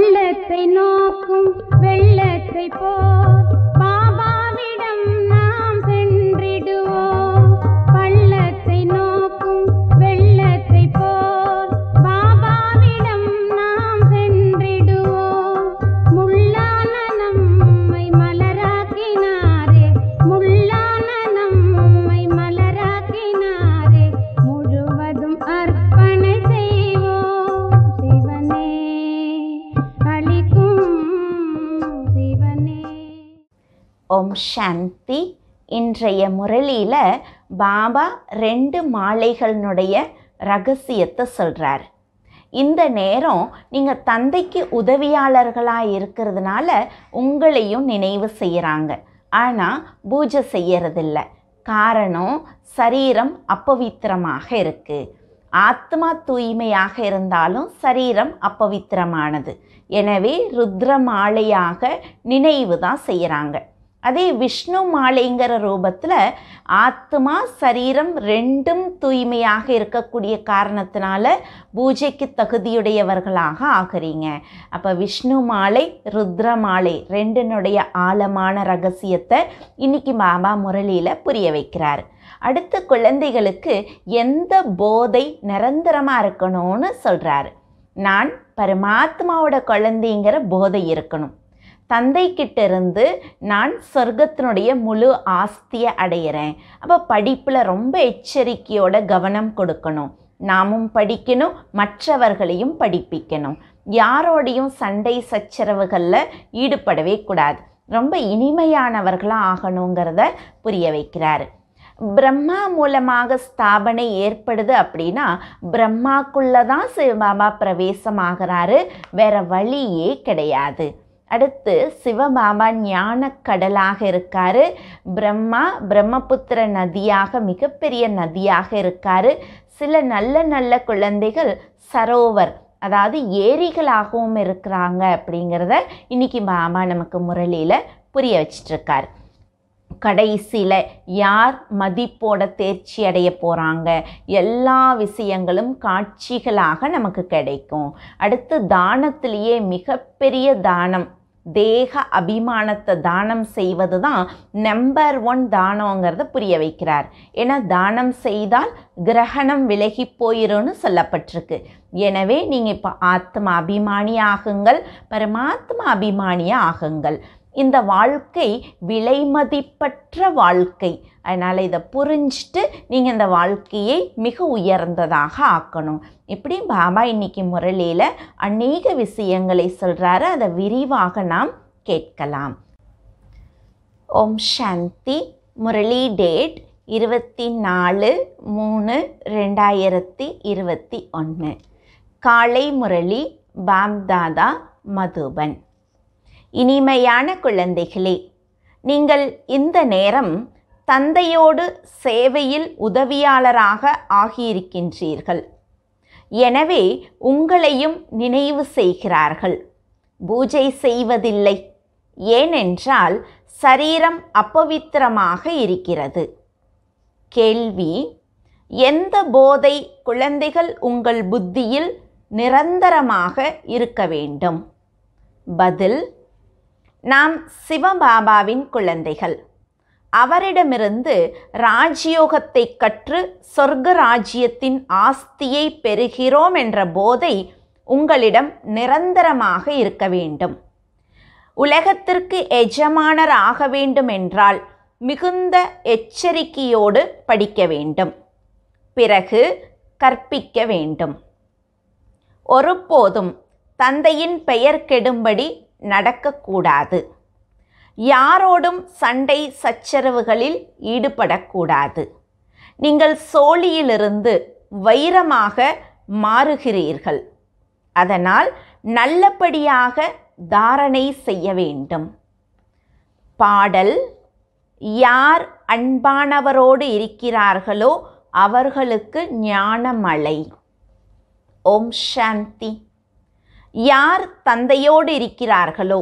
வெள்ளத்தை நோக்கும் வெள்ளத்தை போ சாந்தி இன்றைய முரளியில் பாபா ரெண்டு மாலைகளினுடைய ரகசியத்தை சொல்கிறார் இந்த நேரம் நீங்கள் தந்தைக்கு உதவியாளர்களாக இருக்கிறதுனால உங்களையும் நினைவு செய்கிறாங்க ஆனால் பூஜை செய்யறதில்ல காரணம் சரீரம் அப்பவித்திரமாக இருக்குது ஆத்மா தூய்மையாக இருந்தாலும் சரீரம் அப்பவித்திரமானது எனவே ருத்ர மாலையாக நினைவு தான் செய்கிறாங்க அதே விஷ்ணு மாலைங்கிற ரூபத்தில் ஆத்மா சரீரம் ரெண்டும் தூய்மையாக இருக்கக்கூடிய காரணத்தினால பூஜைக்கு தகுதியுடையவர்களாக ஆகிறீங்க அப்போ விஷ்ணு மாலை ருத்ர மாலை ரெண்டினுடைய ஆழமான ரகசியத்தை இன்னைக்கு மாமா முரளியில் புரிய வைக்கிறார் அடுத்து குழந்தைகளுக்கு எந்த போதை நிரந்தரமாக இருக்கணும்னு சொல்கிறாரு நான் பரமாத்மாவோட குழந்தைங்கிற போதை இருக்கணும் தந்தைக்கிட்டேருந்து நான் சொர்க்கத்தினுடைய முழு ஆஸ்தியை அடையிறேன் அப்போ படிப்பில் ரொம்ப எச்சரிக்கையோட கவனம் கொடுக்கணும் நாமும் படிக்கணும் மற்றவர்களையும் படிப்பிக்கணும் யாரோடையும் சண்டை சச்சரவுகளில் ஈடுபடவே கூடாது ரொம்ப இனிமையானவர்களாக ஆகணுங்கிறத புரிய வைக்கிறாரு பிரம்மா மூலமாக ஸ்தாபனை ஏற்படுது அப்படின்னா பிரம்மாக்குள்ளே தான் சிவபாபா பிரவேசமாகிறாரு வேறு வழியே கிடையாது அடுத்து சிவபாபா ஞான கடலாக இருக்கார் பிரம்மா பிரம்மபுத்திர நதியாக மிகப்பெரிய நதியாக இருக்கார் சில நல்ல நல்ல குழந்தைகள் சரோவர் அதாவது ஏரிகளாகவும் இருக்கிறாங்க அப்படிங்கிறத இன்றைக்கி பாபா நமக்கு முரளியில் புரிய வச்சிட்ருக்கார் கடைசியில் யார் மதிப்போட தேர்ச்சி அடைய போகிறாங்க எல்லா விஷயங்களும் காட்சிகளாக நமக்கு கிடைக்கும் அடுத்து தானத்திலேயே மிகப்பெரிய தானம் தேக அபிமானத்தை தானம் செய்வது தான் நம்பர் ஒன் தானங்கிறத புரிய வைக்கிறார் ஏன்னா தானம் செய்தால் கிரகணம் விலகி போயிடும்னு சொல்லப்பட்டிருக்கு எனவே நீங்கள் இப்போ ஆத்மா அபிமானி ஆகுங்கள் பரமாத்மா அபிமானியாக ஆகுங்கள் இந்த வாழ்க்கை விலைமதிப்பற்ற வாழ்க்கை அதனால் இதை புரிஞ்சுட்டு நீங்கள் இந்த வாழ்க்கையை மிக உயர்ந்ததாக ஆக்கணும் இப்படி பாபா இன்னைக்கு முரளியில் அநேக விஷயங்களை சொல்கிறாரு அதை விரிவாக நாம் கேட்கலாம் ஓம் சாந்தி முரளி டேட் இருபத்தி நாலு மூணு ரெண்டாயிரத்தி இருபத்தி ஒன்று காலை முரளி பாப்தாதா மதுபன் இனிமையான குழந்தைகளே நீங்கள் இந்த நேரம் தந்தையோடு சேவையில் உதவியாளராக ஆகியிருக்கின்றீர்கள் எனவே உங்களையும் நினைவு செய்கிறார்கள் பூஜை செய்வதில்லை ஏனென்றால் சரீரம் அப்பவித்திரமாக இருக்கிறது கேள்வி எந்த போதை குழந்தைகள் உங்கள் புத்தியில் நிரந்தரமாக இருக்க வேண்டும் பதில் நாம் சிவபாபாவின் குழந்தைகள் அவரிடமிருந்து ராஜ்யோகத்தை கற்று சொர்க்க ராஜ்யத்தின் ஆஸ்தியை பெறுகிறோம் என்ற போதை உங்களிடம் நிரந்தரமாக இருக்க வேண்டும் உலகத்திற்கு எஜமானர் ஆக வேண்டுமென்றால் மிகுந்த எச்சரிக்கையோடு படிக்க வேண்டும் பிறகு கற்பிக்க வேண்டும் ஒருபோதும் தந்தையின் பெயர் கெடும்படி நடக்கக்கூடாது யாரோடும் சண்டை சச்சரவுகளில் ஈடுபடக்கூடாது நீங்கள் சோழியிலிருந்து வைரமாக மாறுகிறீர்கள் அதனால் நல்லபடியாக தாரணை செய்ய வேண்டும் பாடல் யார் அன்பானவரோடு இருக்கிறார்களோ அவர்களுக்கு ஞானமலை ஓம் சாந்தி யார் தந்தையோடு இருக்கிறார்களோ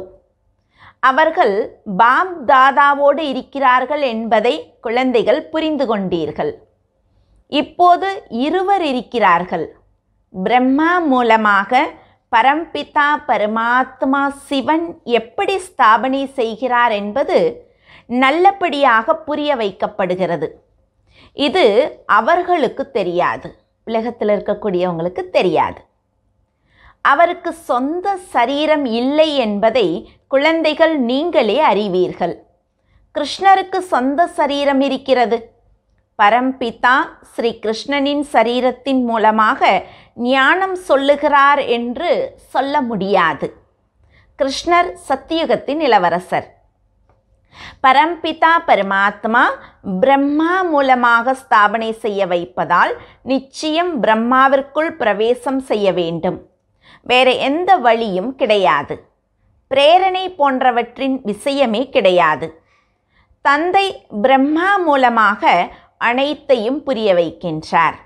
அவர்கள் பாப் தாதாவோடு இருக்கிறார்கள் என்பதை குழந்தைகள் புரிந்து கொண்டீர்கள் இப்போது இருவர் இருக்கிறார்கள் பிரம்மா மூலமாக பரம்பிதா பரமாத்மா சிவன் எப்படி ஸ்தாபனை செய்கிறார் என்பது நல்லபடியாக புரிய வைக்கப்படுகிறது இது அவர்களுக்கு தெரியாது உலகத்தில் இருக்கக்கூடியவங்களுக்கு தெரியாது அவருக்கு சொந்த சரீரம் இல்லை என்பதை குழந்தைகள் நீங்களே அறிவீர்கள் கிருஷ்ணருக்கு சொந்த சரீரம் இருக்கிறது பரம்பிதா ஸ்ரீ கிருஷ்ணனின் சரீரத்தின் மூலமாக ஞானம் சொல்லுகிறார் என்று சொல்ல முடியாது கிருஷ்ணர் சத்தியுகத்தின் இளவரசர் பரம்பிதா பரமாத்மா பிரம்மா மூலமாக ஸ்தாபனை செய்ய வைப்பதால் நிச்சயம் பிரம்மாவிற்குள் பிரவேசம் செய்ய வேண்டும் வேறு எந்த வழியும் கிடையாது பிரேரணை போன்றவற்றின் விஷயமே கிடையாது தந்தை பிரம்மா மூலமாக அனைத்தையும் புரிய வைக்கின்றார்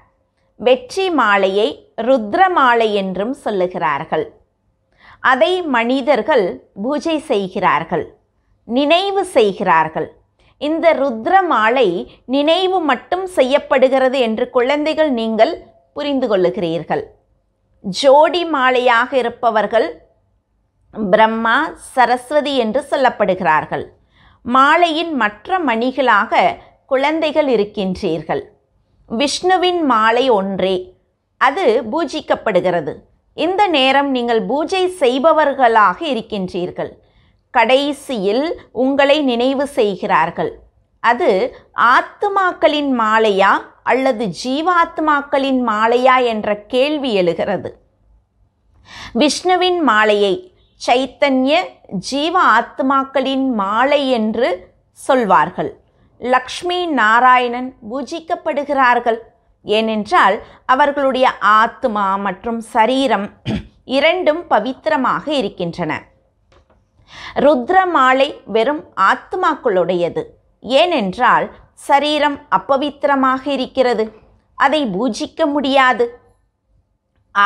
வெற்றி மாலையை ருத்ர மாலை என்றும் சொல்லுகிறார்கள் அதை மனிதர்கள் பூஜை செய்கிறார்கள் நினைவு செய்கிறார்கள் இந்த ருத்ர மாலை நினைவு மட்டும் செய்யப்படுகிறது என்று குழந்தைகள் நீங்கள் புரிந்து கொள்ளுகிறீர்கள் ஜோடி மாலையாக இருப்பவர்கள் பிரம்மா சரஸ்வதி என்று சொல்லப்படுகிறார்கள் மாலையின் மற்ற மணிகளாக குழந்தைகள் இருக்கின்றீர்கள் விஷ்ணுவின் மாலை ஒன்றே அது பூஜிக்கப்படுகிறது இந்த நேரம் நீங்கள் பூஜை செய்பவர்களாக இருக்கின்றீர்கள் கடைசியில் உங்களை நினைவு செய்கிறார்கள் அது ஆத்துமாக்களின் மாலையா அல்லது ஜீவாத்மாக்களின் மாலையா என்ற கேள்வி எழுகிறது விஷ்ணுவின் மாலையை சைத்தன்ய ஜீவ ஆத்மாக்களின் மாலை என்று சொல்வார்கள் லக்ஷ்மி நாராயணன் பூஜிக்கப்படுகிறார்கள் ஏனென்றால் அவர்களுடைய ஆத்மா மற்றும் சரீரம் இரண்டும் பவித்திரமாக இருக்கின்றன ருத்ர மாலை வெறும் ஆத்மாக்களுடையது ஏனென்றால் சரீரம் அப்பவித்திரமாக இருக்கிறது அதை பூஜிக்க முடியாது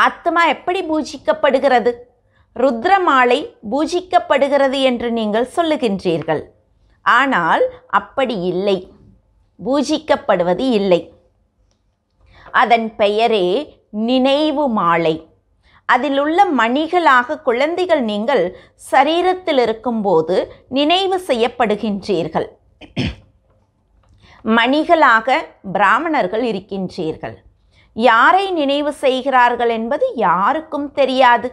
ஆத்மா எப்படி பூஜிக்கப்படுகிறது ருத்ரமாலை பூஜிக்கப்படுகிறது என்று நீங்கள் சொல்லுகின்றீர்கள் ஆனால் அப்படி இல்லை பூஜிக்கப்படுவது இல்லை அதன் பெயரே நினைவு மாலை அதில் உள்ள மணிகளாக குழந்தைகள் நீங்கள் சரீரத்தில் இருக்கும்போது நினைவு செய்யப்படுகின்றீர்கள் மணிகளாக பிராமணர்கள் இருக்கின்றீர்கள் யாரை நினைவு செய்கிறார்கள் என்பது யாருக்கும் தெரியாது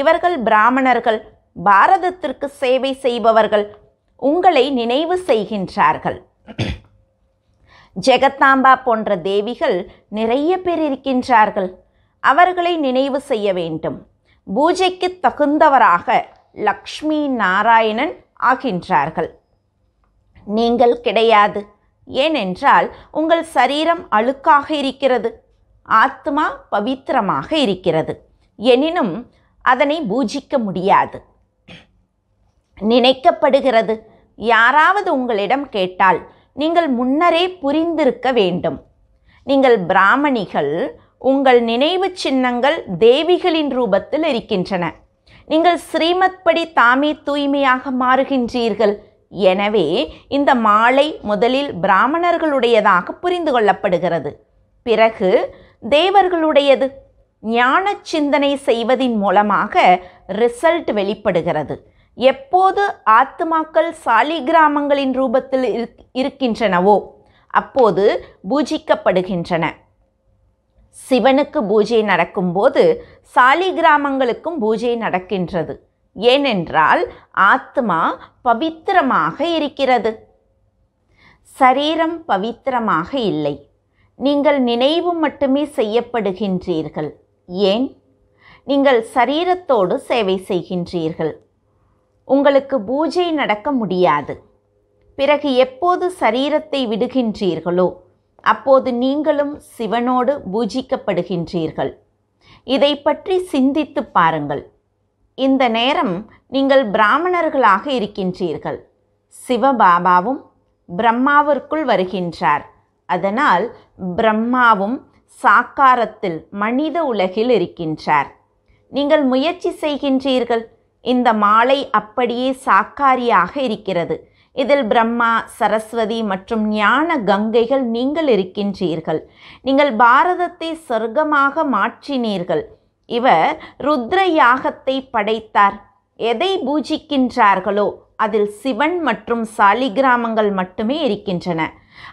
இவர்கள் பிராமணர்கள் பாரதத்திற்கு சேவை செய்பவர்கள் உங்களை நினைவு செய்கின்றார்கள் ஜெகத்தாம்பா போன்ற தேவிகள் நிறைய பேர் இருக்கின்றார்கள் அவர்களை நினைவு செய்ய வேண்டும் பூஜைக்கு தகுந்தவராக லக்ஷ்மி நாராயணன் ஆகின்றார்கள் நீங்கள் கிடையாது ஏனென்றால் உங்கள் சரீரம் அழுக்காக இருக்கிறது ஆத்மா பவித்திரமாக இருக்கிறது எனினும் அதனை பூஜிக்க முடியாது நினைக்கப்படுகிறது யாராவது உங்களிடம் கேட்டால் நீங்கள் முன்னரே புரிந்திருக்க வேண்டும் நீங்கள் பிராமணிகள் உங்கள் நினைவு சின்னங்கள் தேவிகளின் ரூபத்தில் இருக்கின்றன நீங்கள் ஸ்ரீமத் படி தாமே தூய்மையாக மாறுகின்றீர்கள் எனவே இந்த மாலை முதலில் பிராமணர்களுடையதாக புரிந்து கொள்ளப்படுகிறது பிறகு தேவர்களுடையது ஞான சிந்தனை செய்வதின் மூலமாக ரிசல்ட் வெளிப்படுகிறது எப்போது ஆத்மாக்கள் சாலிகிராமங்களின் ரூபத்தில் இருக்கின்றனவோ அப்போது பூஜிக்கப்படுகின்றன சிவனுக்கு பூஜை நடக்கும்போது சாலிகிராமங்களுக்கும் பூஜை நடக்கின்றது ஏனென்றால் ஆத்மா பவித்திரமாக இருக்கிறது சரீரம் பவித்திரமாக இல்லை நீங்கள் நினைவு மட்டுமே செய்யப்படுகின்றீர்கள் ஏன் நீங்கள் சரீரத்தோடு சேவை செய்கின்றீர்கள் உங்களுக்கு பூஜை நடக்க முடியாது பிறகு எப்போது சரீரத்தை விடுகின்றீர்களோ அப்போது நீங்களும் சிவனோடு பூஜிக்கப்படுகின்றீர்கள் இதை பற்றி சிந்தித்து பாருங்கள் இந்த நேரம் நீங்கள் பிராமணர்களாக இருக்கின்றீர்கள் சிவபாபாவும் பிரம்மாவிற்குள் வருகின்றார் அதனால் பிரம்மாவும் சாக்காரத்தில் மனித உலகில் இருக்கின்றார் நீங்கள் முயற்சி செய்கின்றீர்கள் இந்த மாலை அப்படியே சாக்காரியாக இருக்கிறது இதில் பிரம்மா சரஸ்வதி மற்றும் ஞான கங்கைகள் நீங்கள் இருக்கின்றீர்கள் நீங்கள் பாரதத்தை சொர்க்கமாக மாற்றினீர்கள் இவர் ருத்ர யாகத்தை படைத்தார் எதை பூஜிக்கின்றார்களோ அதில் சிவன் மற்றும் சாலிகிராமங்கள் மட்டுமே இருக்கின்றன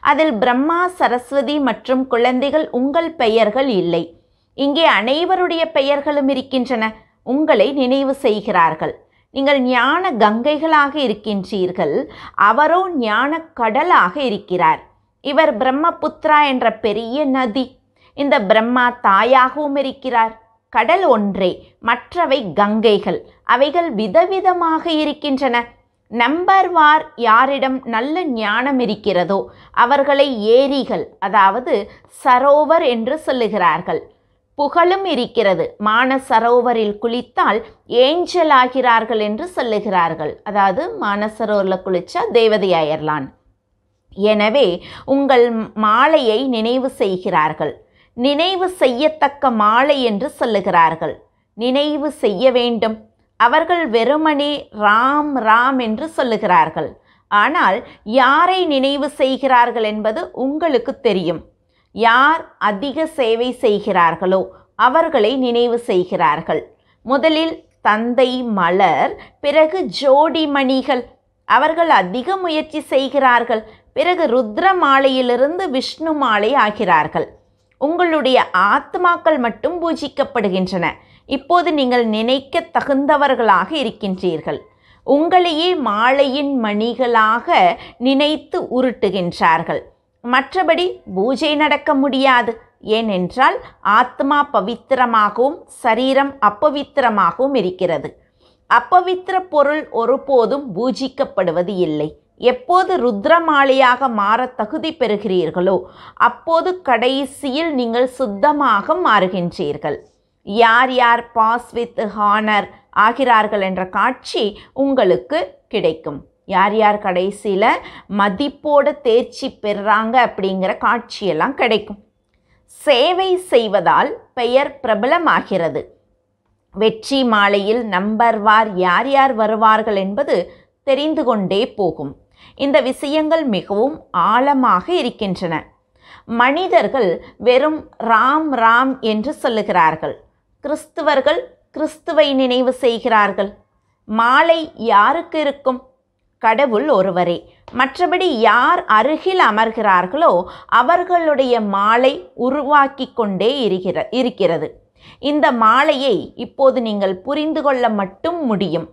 அதில் பிரம்மா சரஸ்வதி மற்றும் குழந்தைகள் உங்கள் பெயர்கள் இல்லை இங்கே அனைவருடைய பெயர்களும் இருக்கின்றன உங்களை நினைவு செய்கிறார்கள் நீங்கள் ஞான கங்கைகளாக இருக்கின்றீர்கள் அவரோ ஞான கடலாக இருக்கிறார் இவர் பிரம்மபுத்ரா என்ற பெரிய நதி இந்த பிரம்மா தாயாகவும் இருக்கிறார் கடல் ஒன்றே மற்றவை கங்கைகள் அவைகள் விதவிதமாக இருக்கின்றன நம்பர்வார் யாரிடம் நல்ல ஞானம் இருக்கிறதோ அவர்களை ஏரிகள் அதாவது சரோவர் என்று சொல்லுகிறார்கள் புகழும் இருக்கிறது மான சரோவரில் குளித்தால் ஏஞ்சல் ஆகிறார்கள் என்று சொல்லுகிறார்கள் அதாவது மானசரோவரில் குளித்தா தேவதையாயிரலாம் எனவே உங்கள் மாலையை நினைவு செய்கிறார்கள் நினைவு செய்யத்தக்க மாலை என்று சொல்லுகிறார்கள் நினைவு செய்ய வேண்டும் அவர்கள் வெறுமனே ராம் ராம் என்று சொல்லுகிறார்கள் ஆனால் யாரை நினைவு செய்கிறார்கள் என்பது உங்களுக்கு தெரியும் யார் அதிக சேவை செய்கிறார்களோ அவர்களை நினைவு செய்கிறார்கள் முதலில் தந்தை மலர் பிறகு ஜோடி மணிகள் அவர்கள் அதிக முயற்சி செய்கிறார்கள் பிறகு ருத்ர மாலையிலிருந்து விஷ்ணு மாலை ஆகிறார்கள் உங்களுடைய ஆத்மாக்கள் மட்டும் பூஜிக்கப்படுகின்றன இப்போது நீங்கள் நினைக்க தகுந்தவர்களாக இருக்கின்றீர்கள் உங்களையே மாலையின் மணிகளாக நினைத்து உருட்டுகின்றார்கள் மற்றபடி பூஜை நடக்க முடியாது ஏனென்றால் ஆத்மா பவித்திரமாகவும் சரீரம் அப்பவித்திரமாகவும் இருக்கிறது அப்பவித்திர பொருள் ஒருபோதும் பூஜிக்கப்படுவது இல்லை எப்போது ருத்ரமாளியாக மாற தகுதி பெறுகிறீர்களோ அப்போது கடைசியில் நீங்கள் சுத்தமாக மாறுகின்றீர்கள் யார் யார் பாஸ் வித் ஹானர் ஆகிறார்கள் என்ற காட்சி உங்களுக்கு கிடைக்கும் யார் யார் கடைசியில் மதிப்போடு தேர்ச்சி பெறுறாங்க அப்படிங்கிற காட்சியெல்லாம் கிடைக்கும் சேவை செய்வதால் பெயர் பிரபலமாகிறது வெற்றி மாலையில் நம்பர்வார் யார் யார் வருவார்கள் என்பது தெரிந்து கொண்டே போகும் இந்த விஷயங்கள் மிகவும் ஆழமாக இருக்கின்றன மனிதர்கள் வெறும் ராம் ராம் என்று சொல்லுகிறார்கள் கிறிஸ்துவர்கள் கிறிஸ்துவை நினைவு செய்கிறார்கள் மாலை யாருக்கு இருக்கும் கடவுள் ஒருவரே மற்றபடி யார் அருகில் அமர்கிறார்களோ அவர்களுடைய மாலை உருவாக்கி கொண்டே இருக்கிற இருக்கிறது இந்த மாலையை இப்போது நீங்கள் புரிந்து கொள்ள மட்டும் முடியும்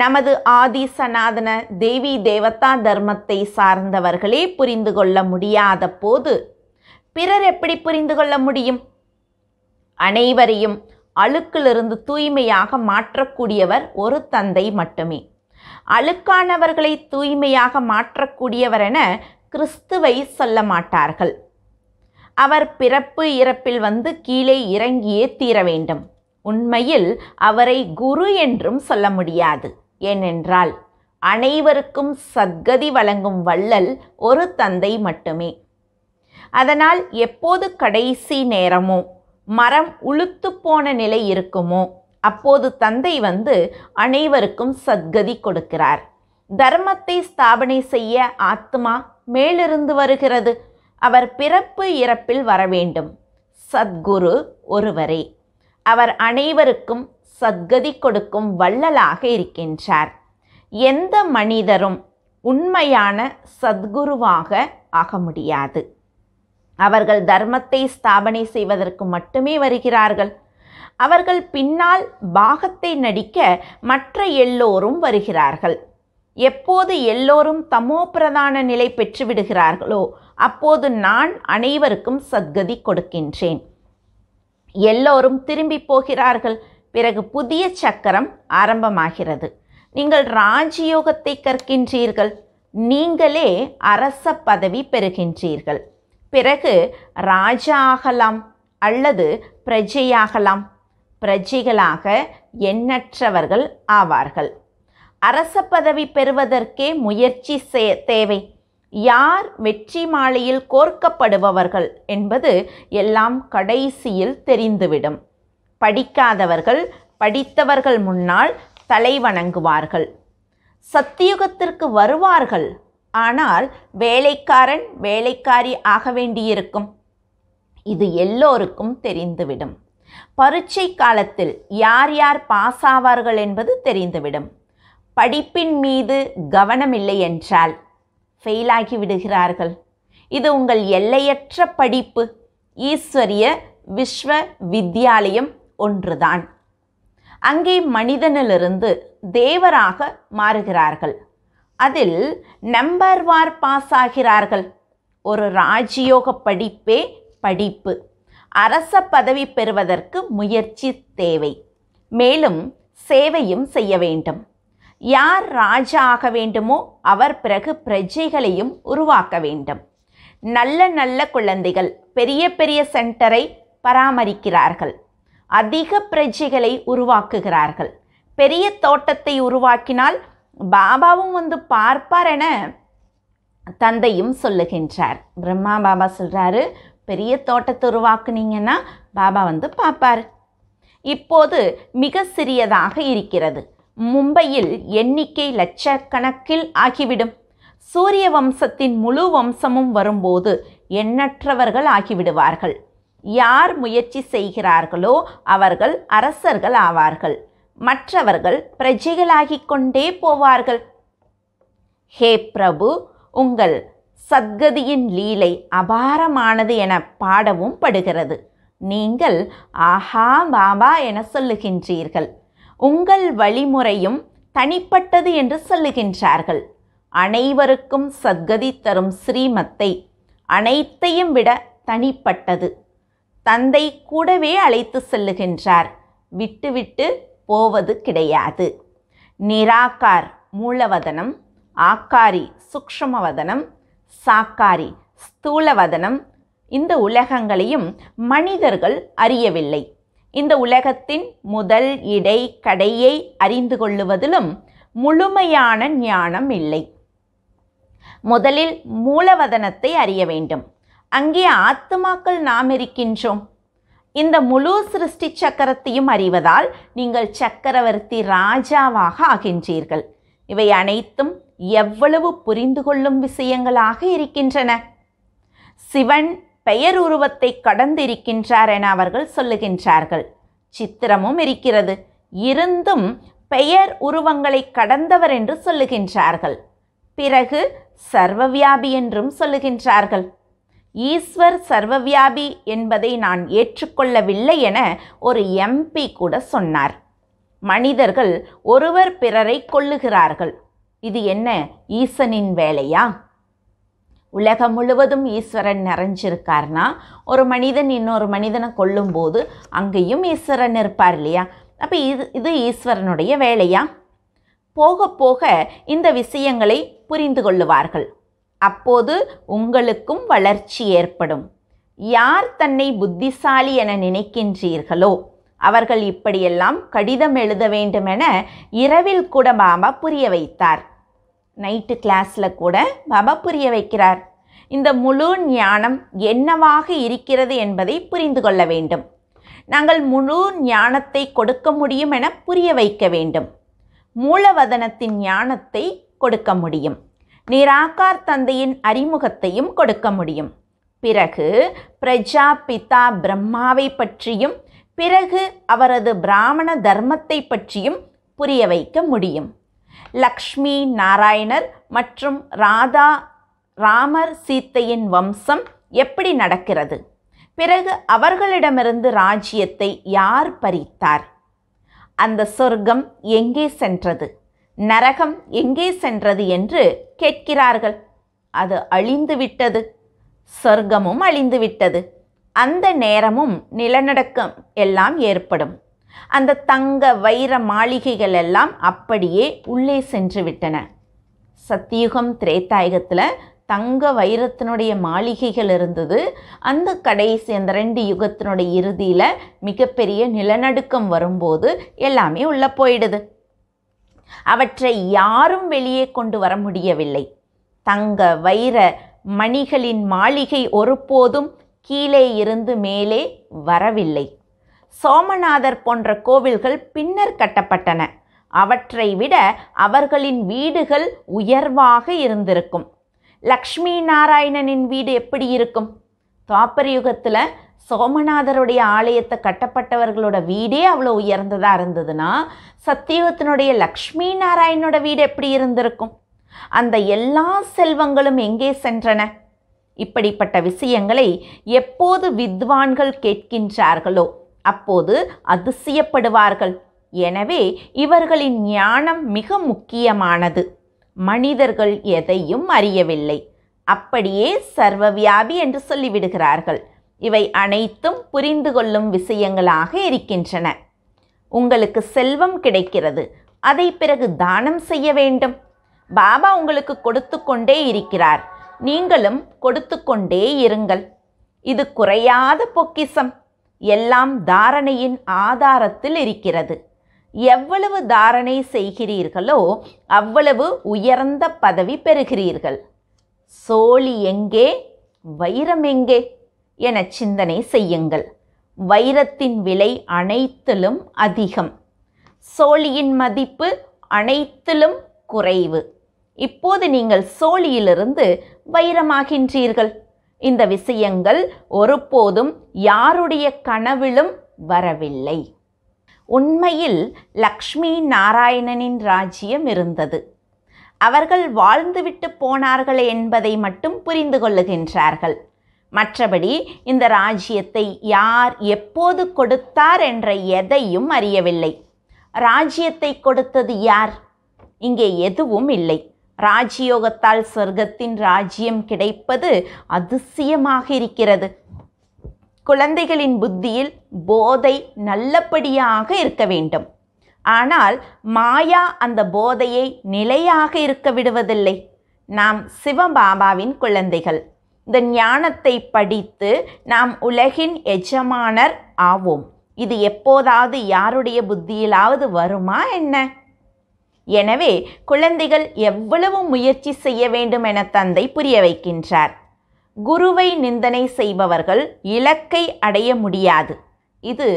நமது ஆதி சனாதன தேவி தேவதா தர்மத்தை சார்ந்தவர்களே புரிந்து கொள்ள முடியாத போது பிறர் எப்படி புரிந்து கொள்ள முடியும் அனைவரையும் அழுக்கிலிருந்து தூய்மையாக மாற்றக்கூடியவர் ஒரு தந்தை மட்டுமே அழுக்கானவர்களை தூய்மையாக மாற்றக்கூடியவர் என கிறிஸ்துவை சொல்ல மாட்டார்கள் அவர் பிறப்பு இறப்பில் வந்து கீழே இறங்கியே தீர வேண்டும் உண்மையில் அவரை குரு என்றும் சொல்ல முடியாது ஏனென்றால் அனைவருக்கும் சத்கதி வழங்கும் வள்ளல் ஒரு தந்தை மட்டுமே அதனால் எப்போது கடைசி நேரமோ மரம் உளுத்து போன நிலை இருக்குமோ அப்போது தந்தை வந்து அனைவருக்கும் சத்கதி கொடுக்கிறார் தர்மத்தை ஸ்தாபனை செய்ய ஆத்மா மேலிருந்து வருகிறது அவர் பிறப்பு இறப்பில் வர வேண்டும் சத்குரு ஒருவரே அவர் அனைவருக்கும் சத்கதி கொடுக்கும் வள்ளலாக இருக்கின்றார் எந்த மனிதரும் உண்மையான சத்குருவாக ஆக முடியாது அவர்கள் தர்மத்தை ஸ்தாபனை செய்வதற்கு மட்டுமே வருகிறார்கள் அவர்கள் பின்னால் பாகத்தை நடிக்க மற்ற எல்லோரும் வருகிறார்கள் எப்போது எல்லோரும் தமோ பிரதான நிலை பெற்றுவிடுகிறார்களோ அப்போது நான் அனைவருக்கும் சத்கதி கொடுக்கின்றேன் எல்லோரும் திரும்பி போகிறார்கள் பிறகு புதிய சக்கரம் ஆரம்பமாகிறது நீங்கள் ராஜயோகத்தை கற்கின்றீர்கள் நீங்களே அரச பதவி பெறுகின்றீர்கள் பிறகு ராஜா ஆகலாம் அல்லது பிரஜையாகலாம் பிரஜைகளாக எண்ணற்றவர்கள் ஆவார்கள் அரச பதவி பெறுவதற்கே முயற்சி தேவை யார் வெற்றி மாலையில் கோர்க்கப்படுபவர்கள் என்பது எல்லாம் கடைசியில் தெரிந்துவிடும் படிக்காதவர்கள் படித்தவர்கள் முன்னால் தலை வணங்குவார்கள் சத்தியுகத்திற்கு வருவார்கள் ஆனால் வேலைக்காரன் வேலைக்காரி ஆக வேண்டியிருக்கும் இது எல்லோருக்கும் தெரிந்துவிடும் பரீட்சை காலத்தில் யார் யார் பாஸ் ஆவார்கள் என்பது தெரிந்துவிடும் படிப்பின் மீது கவனமில்லை என்றால் ஃபெயிலாகி விடுகிறார்கள் இது உங்கள் எல்லையற்ற படிப்பு ஈஸ்வரிய விஸ்வ வித்யாலயம் ஒன்றுதான் அங்கே மனிதனிலிருந்து தேவராக மாறுகிறார்கள் அதில் நம்பர்வார் பாஸ் ஆகிறார்கள் ஒரு ராஜயோக படிப்பே படிப்பு அரச பதவி பெறுவதற்கு முயற்சி தேவை மேலும் சேவையும் செய்ய வேண்டும் யார் ராஜா ஆக வேண்டுமோ அவர் பிறகு பிரஜைகளையும் உருவாக்க வேண்டும் நல்ல நல்ல குழந்தைகள் பெரிய பெரிய சென்டரை பராமரிக்கிறார்கள் அதிக பிரஜைகளை உருவாக்குகிறார்கள் பெரிய தோட்டத்தை உருவாக்கினால் பாபாவும் வந்து பார்ப்பார் என தந்தையும் சொல்லுகின்றார் பிரம்மா பாபா சொல்கிறாரு பெரிய தோட்டத்தை உருவாக்குனீங்கன்னா பாபா வந்து பார்ப்பார் இப்போது மிக சிறியதாக இருக்கிறது மும்பையில் எண்ணிக்கை லட்சக்கணக்கில் ஆகிவிடும் சூரிய வம்சத்தின் முழு வம்சமும் வரும்போது எண்ணற்றவர்கள் ஆகிவிடுவார்கள் யார் முயற்சி செய்கிறார்களோ அவர்கள் அரசர்கள் ஆவார்கள் மற்றவர்கள் பிரஜைகளாகிக் கொண்டே போவார்கள் ஹே பிரபு உங்கள் சத்கதியின் லீலை அபாரமானது என பாடவும் படுகிறது நீங்கள் ஆஹா பாபா என சொல்லுகின்றீர்கள் உங்கள் வழிமுறையும் தனிப்பட்டது என்று சொல்லுகின்றார்கள் அனைவருக்கும் சத்கதி தரும் ஸ்ரீமத்தை அனைத்தையும் விட தனிப்பட்டது தந்தை கூடவே அழைத்து செல்லுகின்றார் விட்டுவிட்டு போவது கிடையாது நிராகார் மூலவதனம் ஆக்காரி சுக்ஷமவதனம் சாக்காரி ஸ்தூலவதனம் இந்த உலகங்களையும் மனிதர்கள் அறியவில்லை இந்த உலகத்தின் முதல் இடை கடையை அறிந்து கொள்ளுவதிலும் முழுமையான ஞானம் இல்லை முதலில் மூலவதனத்தை அறிய வேண்டும் அங்கே ஆத்மாக்கள் நாம் இருக்கின்றோம் இந்த முழு சிருஷ்டி சக்கரத்தையும் அறிவதால் நீங்கள் சக்கரவர்த்தி ராஜாவாக ஆகின்றீர்கள் இவை அனைத்தும் எவ்வளவு புரிந்து கொள்ளும் விஷயங்களாக இருக்கின்றன சிவன் பெயர் உருவத்தை கடந்திருக்கின்றார் என அவர்கள் சொல்லுகின்றார்கள் சித்திரமும் இருக்கிறது இருந்தும் பெயர் உருவங்களை கடந்தவர் என்று சொல்லுகின்றார்கள் பிறகு சர்வவியாபி என்றும் சொல்லுகின்றார்கள் ஈஸ்வர் சர்வவியாபி என்பதை நான் ஏற்றுக்கொள்ளவில்லை என ஒரு எம்பி கூட சொன்னார் மனிதர்கள் ஒருவர் பிறரை கொள்ளுகிறார்கள் இது என்ன ஈசனின் வேலையா உலகம் முழுவதும் ஈஸ்வரன் நிறைஞ்சிருக்கார்னா ஒரு மனிதன் இன்னொரு மனிதனை கொல்லும்போது அங்கேயும் ஈஸ்வரன் இருப்பார் இல்லையா அப்போ இது இது ஈஸ்வரனுடைய வேலையா போக போக இந்த விஷயங்களை புரிந்து கொள்ளுவார்கள் அப்போது உங்களுக்கும் வளர்ச்சி ஏற்படும் யார் தன்னை புத்திசாலி என நினைக்கின்றீர்களோ அவர்கள் இப்படியெல்லாம் கடிதம் எழுத வேண்டுமென இரவில் கூட பாபா புரிய வைத்தார் நைட்டு கிளாஸில் கூட பாபா புரிய வைக்கிறார் இந்த முழு ஞானம் என்னவாக இருக்கிறது என்பதை புரிந்து கொள்ள வேண்டும் நாங்கள் முழு ஞானத்தை கொடுக்க முடியும் என புரிய வைக்க வேண்டும் மூலவதனத்தின் ஞானத்தை கொடுக்க முடியும் நிராகார் தந்தையின் அறிமுகத்தையும் கொடுக்க முடியும் பிறகு பிரஜா பிதா பிரம்மாவை பற்றியும் பிறகு அவரது பிராமண தர்மத்தை பற்றியும் புரிய வைக்க முடியும் லக்ஷ்மி நாராயணர் மற்றும் ராதா ராமர் சீத்தையின் வம்சம் எப்படி நடக்கிறது பிறகு அவர்களிடமிருந்து ராஜ்யத்தை யார் பறித்தார் அந்த சொர்க்கம் எங்கே சென்றது நரகம் எங்கே சென்றது என்று கேட்கிறார்கள் அது அழிந்துவிட்டது சொர்க்கமும் அழிந்துவிட்டது அந்த நேரமும் நிலநடுக்கம் எல்லாம் ஏற்படும் அந்த தங்க வைர மாளிகைகள் எல்லாம் அப்படியே உள்ளே சென்று விட்டன சத்தியுகம் திரேத்தாயுகத்தில் தங்க வைரத்தினுடைய மாளிகைகள் இருந்தது அந்த கடைசி அந்த ரெண்டு யுகத்தினுடைய இறுதியில் மிகப்பெரிய நிலநடுக்கம் வரும்போது எல்லாமே உள்ளே போயிடுது அவற்றை யாரும் வெளியே கொண்டு வர முடியவில்லை தங்க வைர மணிகளின் மாளிகை ஒருபோதும் கீழே இருந்து மேலே வரவில்லை சோமநாதர் போன்ற கோவில்கள் பின்னர் கட்டப்பட்டன அவற்றை விட அவர்களின் வீடுகள் உயர்வாக இருந்திருக்கும் லக்ஷ்மி நாராயணனின் வீடு எப்படி இருக்கும் யுகத்தில் சோமநாதருடைய ஆலயத்தை கட்டப்பட்டவர்களோட வீடே அவ்வளோ உயர்ந்ததாக இருந்ததுன்னா சத்தியத்தினுடைய லக்ஷ்மி நாராயணோட வீடு எப்படி இருந்திருக்கும் அந்த எல்லா செல்வங்களும் எங்கே சென்றன இப்படிப்பட்ட விஷயங்களை எப்போது வித்வான்கள் கேட்கின்றார்களோ அப்போது அதிசயப்படுவார்கள் எனவே இவர்களின் ஞானம் மிக முக்கியமானது மனிதர்கள் எதையும் அறியவில்லை அப்படியே சர்வவியாபி என்று சொல்லிவிடுகிறார்கள் இவை அனைத்தும் புரிந்து கொள்ளும் விஷயங்களாக இருக்கின்றன உங்களுக்கு செல்வம் கிடைக்கிறது அதை பிறகு தானம் செய்ய வேண்டும் பாபா உங்களுக்கு கொடுத்து கொண்டே இருக்கிறார் நீங்களும் கொடுத்து கொண்டே இருங்கள் இது குறையாத பொக்கிசம் எல்லாம் தாரணையின் ஆதாரத்தில் இருக்கிறது எவ்வளவு தாரணை செய்கிறீர்களோ அவ்வளவு உயர்ந்த பதவி பெறுகிறீர்கள் சோழி எங்கே வைரம் எங்கே என சிந்தனை செய்யுங்கள் வைரத்தின் விலை அனைத்திலும் அதிகம் சோழியின் மதிப்பு அனைத்திலும் குறைவு இப்போது நீங்கள் சோழியிலிருந்து வைரமாகின்றீர்கள் இந்த விஷயங்கள் ஒருபோதும் யாருடைய கனவிலும் வரவில்லை உண்மையில் லக்ஷ்மி நாராயணனின் ராஜ்யம் இருந்தது அவர்கள் வாழ்ந்துவிட்டு போனார்கள் என்பதை மட்டும் புரிந்து கொள்ளுகின்றார்கள் மற்றபடி இந்த ராஜ்யத்தை யார் எப்போது கொடுத்தார் என்ற எதையும் அறியவில்லை ராஜ்யத்தை கொடுத்தது யார் இங்கே எதுவும் இல்லை ராஜ்யோகத்தால் சொர்க்கத்தின் ராஜ்யம் கிடைப்பது அதிசயமாக இருக்கிறது குழந்தைகளின் புத்தியில் போதை நல்லபடியாக இருக்க வேண்டும் ஆனால் மாயா அந்த போதையை நிலையாக இருக்க விடுவதில்லை நாம் சிவபாபாவின் குழந்தைகள் இந்த ஞானத்தை படித்து நாம் உலகின் எஜமானர் ஆவோம் இது எப்போதாவது யாருடைய புத்தியிலாவது வருமா என்ன எனவே குழந்தைகள் எவ்வளவு முயற்சி செய்ய வேண்டும் என தந்தை புரிய வைக்கின்றார் குருவை நிந்தனை செய்பவர்கள் இலக்கை அடைய முடியாது இது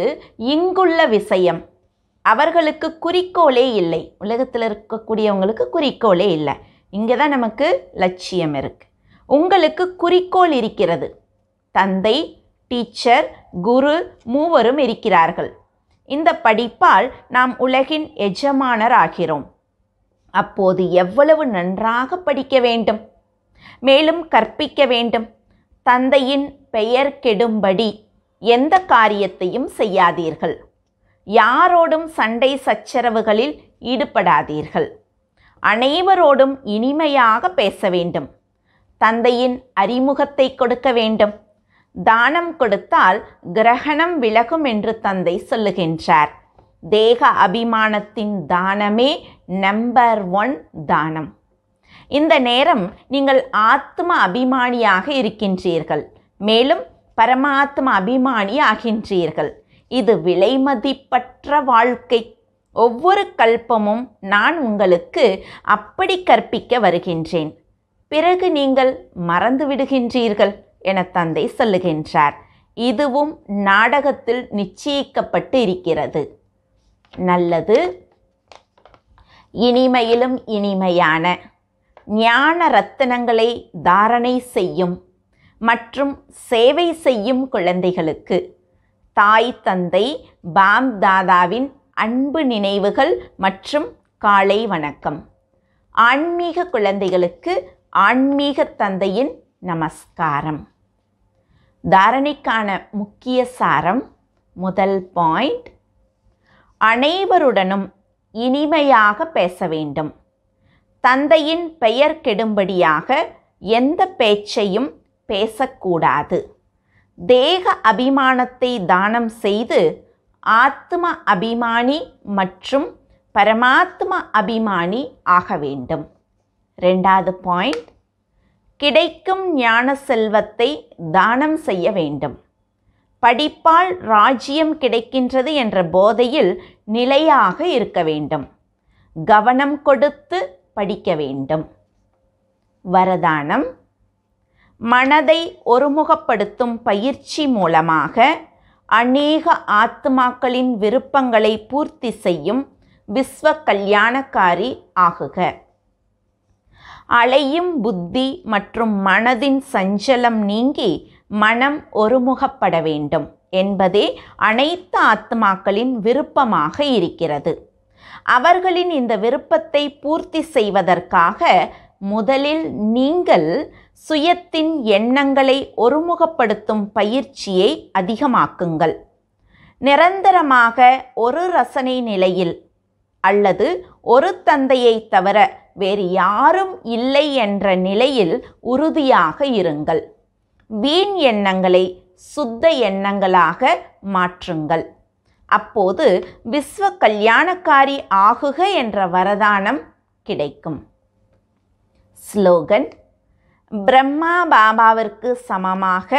இங்குள்ள விஷயம் அவர்களுக்கு குறிக்கோளே இல்லை உலகத்தில் இருக்கக்கூடியவங்களுக்கு குறிக்கோளே இல்லை இங்கே தான் நமக்கு லட்சியம் இருக்குது உங்களுக்கு குறிக்கோள் இருக்கிறது தந்தை டீச்சர் குரு மூவரும் இருக்கிறார்கள் இந்த படிப்பால் நாம் உலகின் எஜமானர் ஆகிறோம் அப்போது எவ்வளவு நன்றாக படிக்க வேண்டும் மேலும் கற்பிக்க வேண்டும் தந்தையின் பெயர் கெடும்படி எந்த காரியத்தையும் செய்யாதீர்கள் யாரோடும் சண்டை சச்சரவுகளில் ஈடுபடாதீர்கள் அனைவரோடும் இனிமையாக பேச வேண்டும் தந்தையின் அறிமுகத்தை கொடுக்க வேண்டும் தானம் கொடுத்தால் கிரகணம் விலகும் என்று தந்தை சொல்லுகின்றார் தேக அபிமானத்தின் தானமே நம்பர் ஒன் தானம் இந்த நேரம் நீங்கள் ஆத்ம அபிமானியாக இருக்கின்றீர்கள் மேலும் பரமாத்ம அபிமானி ஆகின்றீர்கள் இது விலைமதிப்பற்ற வாழ்க்கை ஒவ்வொரு கல்பமும் நான் உங்களுக்கு அப்படி கற்பிக்க வருகின்றேன் பிறகு நீங்கள் மறந்து விடுகின்றீர்கள் என தந்தை சொல்லுகின்றார் இதுவும் நாடகத்தில் நிச்சயிக்கப்பட்டு இருக்கிறது நல்லது இனிமையிலும் இனிமையான ஞான ரத்தனங்களை தாரணை செய்யும் மற்றும் சேவை செய்யும் குழந்தைகளுக்கு தாய் தந்தை பாம் தாதாவின் அன்பு நினைவுகள் மற்றும் காலை வணக்கம் ஆன்மீக குழந்தைகளுக்கு ஆன்மீக தந்தையின் நமஸ்காரம் தாரணைக்கான முக்கிய சாரம் முதல் பாயிண்ட் அனைவருடனும் இனிமையாக பேச வேண்டும் தந்தையின் பெயர் கெடும்படியாக எந்த பேச்சையும் பேசக்கூடாது தேக அபிமானத்தை தானம் செய்து ஆத்ம அபிமானி மற்றும் பரமாத்ம அபிமானி ஆக வேண்டும் ரெண்டாவது பாயிண்ட் கிடைக்கும் ஞான செல்வத்தை தானம் செய்ய வேண்டும் படிப்பால் ராஜ்யம் கிடைக்கின்றது என்ற போதையில் நிலையாக இருக்க வேண்டும் கவனம் கொடுத்து படிக்க வேண்டும் வரதானம் மனதை ஒருமுகப்படுத்தும் பயிற்சி மூலமாக அநேக ஆத்மாக்களின் விருப்பங்களை பூர்த்தி செய்யும் விஸ்வ கல்யாணக்காரி ஆகுக அலையும் புத்தி மற்றும் மனதின் சஞ்சலம் நீங்கி மனம் ஒருமுகப்பட வேண்டும் என்பதே அனைத்து ஆத்மாக்களின் விருப்பமாக இருக்கிறது அவர்களின் இந்த விருப்பத்தை பூர்த்தி செய்வதற்காக முதலில் நீங்கள் சுயத்தின் எண்ணங்களை ஒருமுகப்படுத்தும் பயிற்சியை அதிகமாக்குங்கள் நிரந்தரமாக ஒரு ரசனை நிலையில் அல்லது ஒரு தந்தையை தவிர வேறு யாரும் இல்லை என்ற நிலையில் உறுதியாக இருங்கள் வீண் எண்ணங்களை சுத்த எண்ணங்களாக மாற்றுங்கள் அப்போது விஸ்வ கல்யாணக்காரி ஆகுக என்ற வரதானம் கிடைக்கும் ஸ்லோகன் பிரம்மா பாபாவிற்கு சமமாக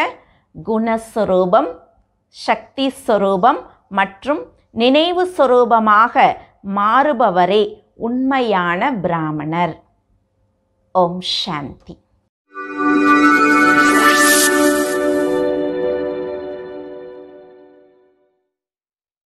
குணஸ்வரூபம் சக்தி ஸ்வரூபம் மற்றும் நினைவு ஸ்வரூபமாக மாறுபவரே உண்மையான பிராமணர் ஓம் சாந்தி